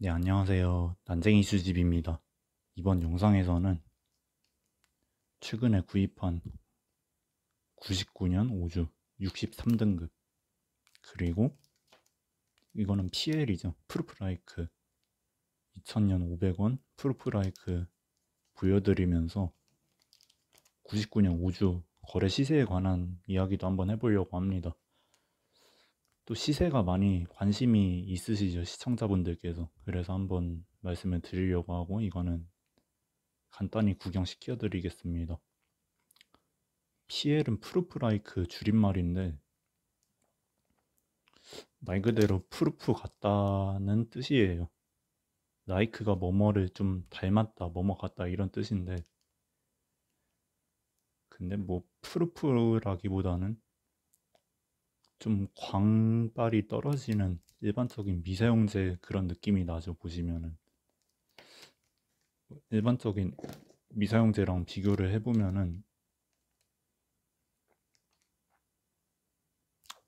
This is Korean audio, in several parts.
네, 안녕하세요. 난쟁이 수집입니다. 이번 영상에서는 최근에 구입한 99년 5주 63등급 그리고 이거는 PL이죠. 프루프라이크 2000년 500원 프루프라이크 보여드리면서 99년 5주 거래 시세에 관한 이야기도 한번 해보려고 합니다. 또 시세가 많이 관심이 있으시죠 시청자분들께서 그래서 한번 말씀을 드리려고 하고 이거는 간단히 구경시켜 드리겠습니다 PL은 프루프라이크 줄임말인데 말 그대로 프루프 같다는 뜻이에요 라이크가 뭐뭐를 좀 닮았다 뭐뭐 같다 이런 뜻인데 근데 뭐 프루프라기보다는 좀 광발이 떨어지는 일반적인 미세용제 그런 느낌이 나죠 보시면은 일반적인 미사용제랑 비교를 해보면은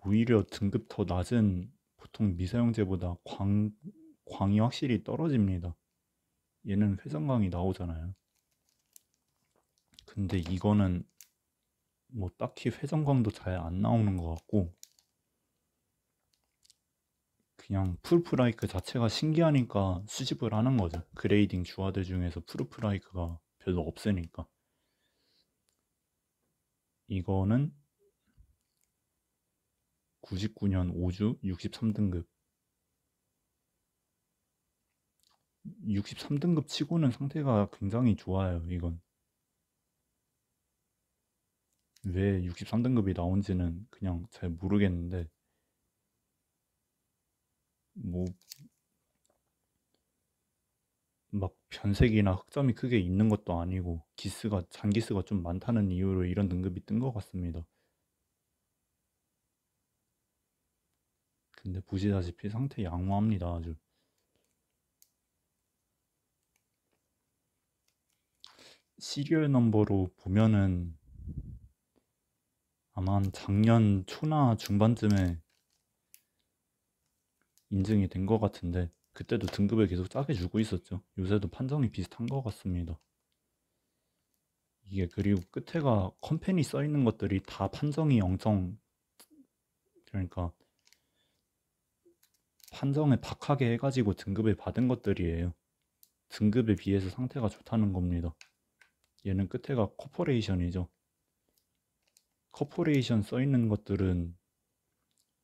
오히려 등급 더 낮은 보통 미사용제보다 광, 광이 확실히 떨어집니다 얘는 회전광이 나오잖아요 근데 이거는 뭐 딱히 회전광도 잘 안 나오는 것 같고 그냥 프루프라이크 자체가 신기하니까 수집을 하는 거죠. 그레이딩 주화들 중에서 프루프라이크가 별로 없으니까. 이거는 99년 5주 63등급 63등급 치고는 상태가 굉장히 좋아요 이건 왜 63등급이 나온지는 그냥 잘 모르겠는데 뭐막 변색이나 흑점이 크게 있는 것도 아니고 기스가 잔기스가 좀 많다는 이유로 이런 등급이 뜬 것 같습니다. 근데 보시다시피 상태 양호합니다 아주 시리얼 넘버로 보면은 아마 작년 초나 중반쯤에 인증이 된 것 같은데 그때도 등급을 계속 짜게 주고 있었죠. 요새도 판정이 비슷한 것 같습니다. 이게 그리고 끝에가 컴펜이 써 있는 것들이 다 판정이 영청 그러니까 판정에 박하게 해가지고 등급을 받은 것들이에요. 등급에 비해서 상태가 좋다는 겁니다. 얘는 끝에가 코퍼레이션이죠. 커퍼레이션 써있는 것들은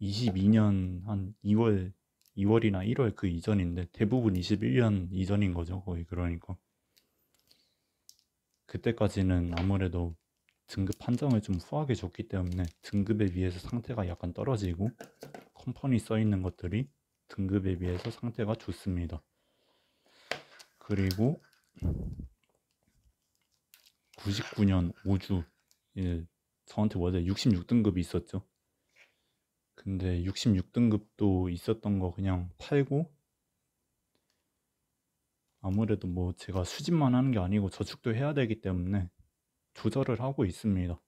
22년 한 2월 2월이나 1월 그 이전인데 대부분 21년 이전인 거죠 거의 그러니까 그때까지는 아무래도 등급 판정을 좀 후하게 줬기 때문에 등급에 비해서 상태가 약간 떨어지고 컴퍼니 써 있는 것들이 등급에 비해서 상태가 좋습니다 그리고 99년 5주 예, 저한테 원래 66등급이 있었죠 근데 66등급도 있었던 거 그냥 팔고 아무래도 뭐 제가 수집만 하는 게 아니고 저축도 해야 되기 때문에 조절을 하고 있습니다.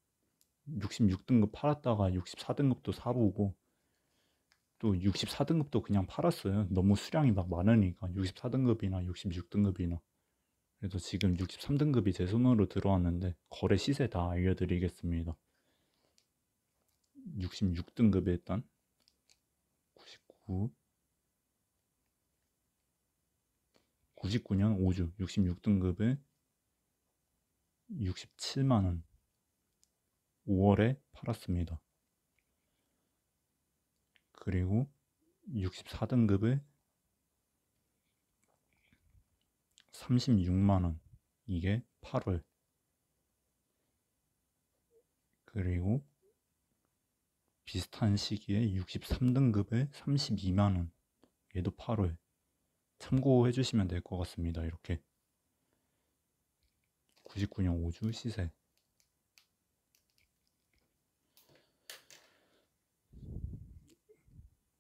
66등급 팔았다가 64등급도 사보고 또 64등급도 그냥 팔았어요. 너무 수량이 막 많으니까 64등급이나 66등급이나 그래서 지금 63등급이 제 손으로 들어왔는데 거래 시세 다 알려드리겠습니다. 66등급에 했던 99 99년 5주 66등급에 67만원 5월에 팔았습니다. 그리고 64등급에 36만원 이게 8월 그리고 비슷한 시기에 63등급에 32만원 얘도 8월 참고해 주시면 될 것 같습니다 이렇게 99년 5주 시세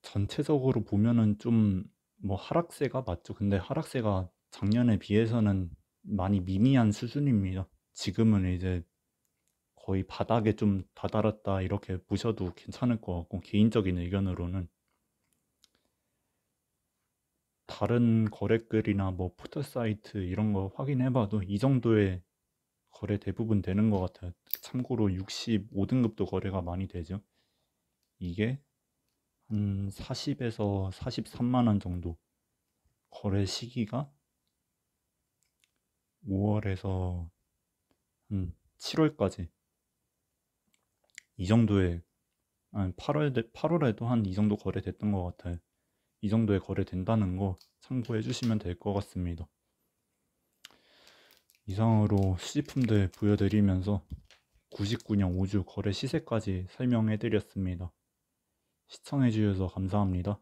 전체적으로 보면은 좀 뭐 하락세가 맞죠 근데 하락세가 작년에 비해서는 많이 미미한 수준입니다 지금은 이제 거의 바닥에 좀 다다랐다 이렇게 보셔도 괜찮을 것 같고 개인적인 의견으로는 다른 거래글이나 뭐 포털 사이트 이런 거 확인해 봐도 이 정도의 거래 대부분 되는 것 같아요 참고로 65등급도 거래가 많이 되죠 이게 한 40에서 43만원 정도 거래 시기가 5월에서 한 7월까지 이 정도의 한 8월 8월에도 한 이 정도 거래됐던 것 같아요. 이 정도에 거래된다는 거 참고해 주시면 될 것 같습니다. 이상으로 시제품들 보여드리면서 99년 5주 거래 시세까지 설명해 드렸습니다. 시청해 주셔서 감사합니다.